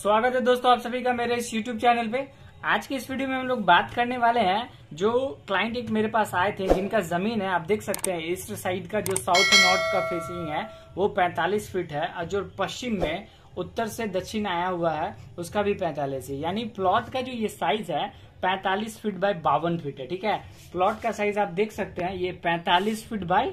स्वागत है दोस्तों आप सभी का मेरे इस यूट्यूब चैनल पे आज के इस वीडियो में हम लोग बात करने वाले हैं जो क्लाइंट एक मेरे पास आए थे जिनका जमीन है आप देख सकते हैं ईस्ट साइड का जो साउथ नॉर्थ का फेसिंग है वो 45 फीट है और जो पश्चिम में उत्तर से दक्षिण आया हुआ है उसका भी 45 है यानी प्लॉट का जो ये साइज है 45 फीट बाय बावन फीट है ठीक है प्लॉट का साइज आप देख सकते हैं ये पैंतालीस फीट बाय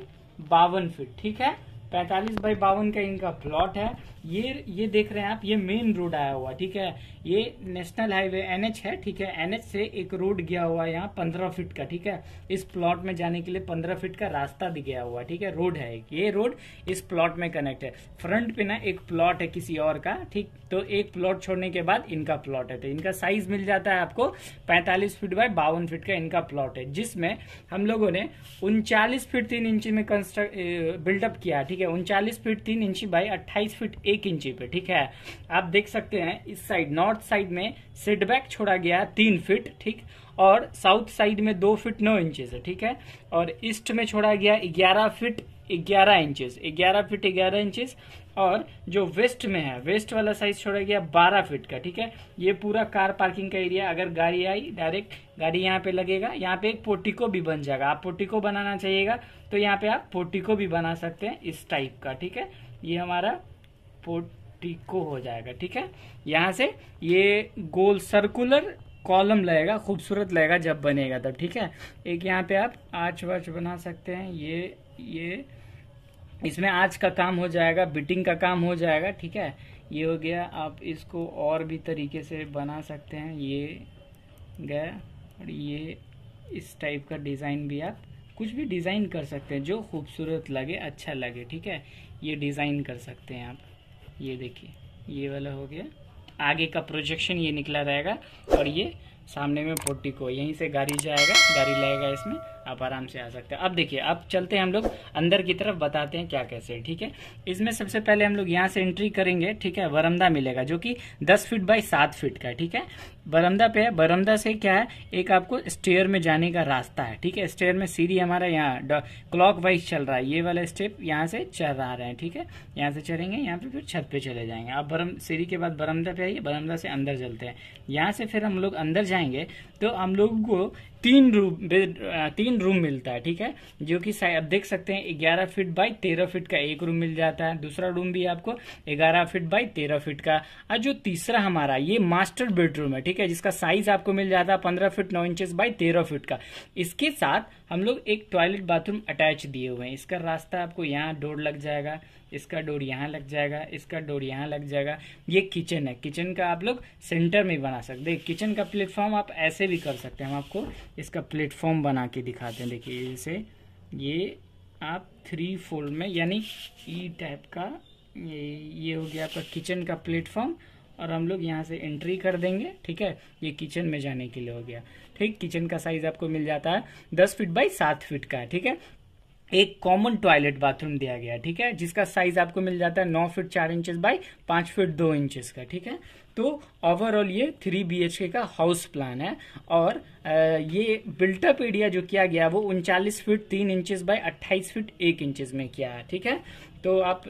बावन फीट ठीक है पैंतालीस बाई बावन का इनका प्लॉट है ये ये देख रहे हैं आप ये मेन रोड आया हुआ ठीक है ये नेशनल हाईवे एनएच है ठीक है एनएच से एक रोड गया हुआ है यहाँ पंद्रह फीट का ठीक है इस प्लॉट में जाने के लिए पंद्रह फीट का रास्ता भी गया हुआ ठीक है रोड है ये रोड इस प्लॉट में कनेक्ट है फ्रंट पे ना एक प्लॉट है किसी और का ठीक तो एक प्लॉट छोड़ने के बाद इनका प्लॉट है तो इनका साइज मिल जाता है आपको पैंतालीस फीट बाय बावन फीट का इनका प्लॉट है जिसमें हम लोगों ने उनचालीस फीट तीन इंच में कंस्ट्रक्ट बिल्डअप किया ठीक ठीक है उनचालीस फीट तीन इंची बाई अट्ठाईस फीट एक इंची पे ठीक है आप देख सकते हैं इस साइड नॉर्थ साइड में सेटबैक छोड़ा गया है तीन फीट ठीक और साउथ साइड में दो फीट नौ इंचेस है ठीक है और ईस्ट में छोड़ा गया ग्यारह फीट ग्यारह इंचेस ग्यारह फीट ग्यारह इंचेस और जो वेस्ट में है वेस्ट वाला साइज छोड़ा गया बारह फीट का ठीक है ये पूरा कार पार्किंग का एरिया अगर गाड़ी आई डायरेक्ट गाड़ी यहाँ पे लगेगा यहाँ पे एक पोटिको भी बन जाएगा आप पोटिको बनाना चाहिएगा तो यहाँ पे आप पोटिको भी बना सकते हैं इस टाइप का ठीक है ये हमारा पोटिको हो जाएगा ठीक है यहाँ से ये गोल सर्कुलर कॉलम लगेगा खूबसूरत लगेगा जब बनेगा तब ठीक है एक यहाँ पे आप आर्च वर्च बना सकते हैं ये ये इसमें आज का काम हो जाएगा बिटिंग का काम हो जाएगा ठीक है ये हो गया आप इसको और भी तरीके से बना सकते हैं ये गया और ये इस टाइप का डिज़ाइन भी आप कुछ भी डिज़ाइन कर सकते हैं जो खूबसूरत लगे अच्छा लगे ठीक है ये डिज़ाइन कर सकते हैं आप ये देखिए ये वाला हो गया आगे का प्रोजेक्शन ये निकला रहेगा और ये सामने में को यहीं से गाड़ी जाएगा गाड़ी लगेगा इसमें आप आराम से आ सकते हैं अब देखिए अब चलते हैं हम लोग अंदर की तरफ बताते हैं क्या कैसे है ठीक है इसमें सबसे पहले हम लोग यहाँ से एंट्री करेंगे ठीक है बरमदा मिलेगा जो कि दस फीट बाई सात फीट का ठीक है बरमदा पे है बरमदा से क्या है एक आपको स्टेयर में जाने का रास्ता है ठीक है स्टेयर में सीढ़ी हमारा यहाँ क्लॉक वाइज चल रहा है ये वाला स्टेप यहाँ से चढ़ रहा रहे हैं ठीक है यहाँ से चढ़ेंगे यहाँ पे फिर छत पे चले जाएंगे आप बरम सीढ़ी के बाद बरमदा पे आइए बरमदा से अंदर चलते हैं यहाँ से फिर हम लोग अंदर जाएंगे तो हम लोग को तीन रूम तीन रूम मिलता है ठीक है जो कि आप देख सकते हैं ग्यारह फीट बाई तेरह फीट का एक रूम मिल जाता है दूसरा रूम भी आपको ग्यारह फीट बाई तेरह फीट का और जो तीसरा हमारा ये मास्टर बेडरूम है ठीक है जिसका साइज आपको मिल जाता है पंद्रह फीट नौ इंचेस बाई तेरह फीट का इसके साथ हम लोग एक टॉयलेट बाथरूम अटैच दिए हुए हैं इसका रास्ता आपको यहाँ डोर लग जाएगा इसका डोर यहाँ लग जाएगा इसका डोर यहाँ लग जाएगा ये किचन है किचन का आप लोग सेंटर में बना सकते हैं किचन का प्लेटफॉर्म आप ऐसे भी कर सकते हैं हम आपको इसका प्लेटफॉर्म बना के दिखा दिखाते हैं देखिए जैसे ये आप थ्री फोल्ड में यानी ई e टाइप का ये ये हो गया आपका किचन का प्लेटफॉर्म और हम लोग यहाँ से एंट्री कर देंगे ठीक है ये किचन में जाने के लिए हो गया ठीक किचन का साइज आपको मिल जाता है दस फीट बाई सात फीट का ठीक है एक कॉमन टॉयलेट बाथरूम दिया गया ठीक है जिसका साइज आपको मिल जाता है नौ फीट चार इंचेस बाई पांच फीट दो इंचेस का ठीक है तो ओवरऑल ये थ्री बी का हाउस प्लान है और ये बिल्टअप एरिया जो किया गया वो उनचालीस फीट तीन इंचज बाय अट्ठाईस फीट एक इंचज में किया है ठीक है तो आप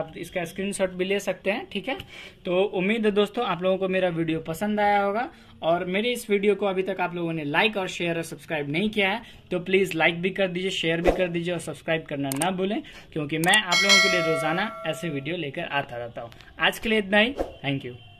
आप इसका स्क्रीनशॉट भी ले सकते हैं ठीक है तो उम्मीद है दोस्तों आप लोगों को मेरा वीडियो पसंद आया होगा और मेरे इस वीडियो को अभी तक आप लोगों ने लाइक और शेयर और सब्सक्राइब नहीं किया है तो प्लीज़ लाइक भी कर दीजिए शेयर भी कर दीजिए और सब्सक्राइब करना ना भूलें क्योंकि मैं आप लोगों के लिए रोज़ाना ऐसे वीडियो लेकर आता रहता हूँ आज के लिए इतना ही थैंक यू